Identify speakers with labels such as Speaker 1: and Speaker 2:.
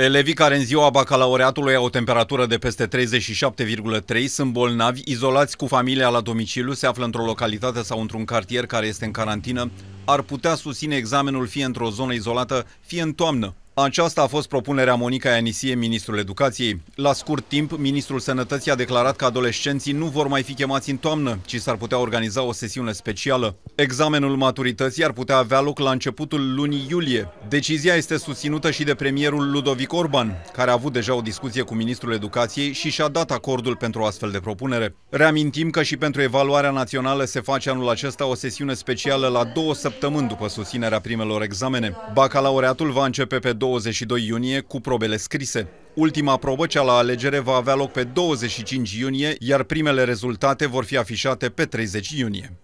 Speaker 1: Elevii care în ziua bacalaureatului au o temperatură de peste 37,3 sunt bolnavi, izolați cu familia la domiciliu, se află într-o localitate sau într-un cartier care este în carantină, ar putea susține examenul fie într-o zonă izolată, fie în toamnă, aceasta a fost propunerea Monica Ianisie, ministrul educației. La scurt timp, ministrul sănătății a declarat că adolescenții nu vor mai fi chemați în toamnă, ci s-ar putea organiza o sesiune specială. Examenul maturității ar putea avea loc la începutul lunii iulie. Decizia este susținută și de premierul Ludovic Orban, care a avut deja o discuție cu ministrul educației și și-a dat acordul pentru o astfel de propunere. Reamintim că și pentru evaluarea națională se face anul acesta o sesiune specială la două săptămâni după susținerea primelor examene. Bacalaureatul va începe pe 2 22 iunie cu probele scrise. Ultima probă, cea la alegere, va avea loc pe 25 iunie, iar primele rezultate vor fi afișate pe 30 iunie.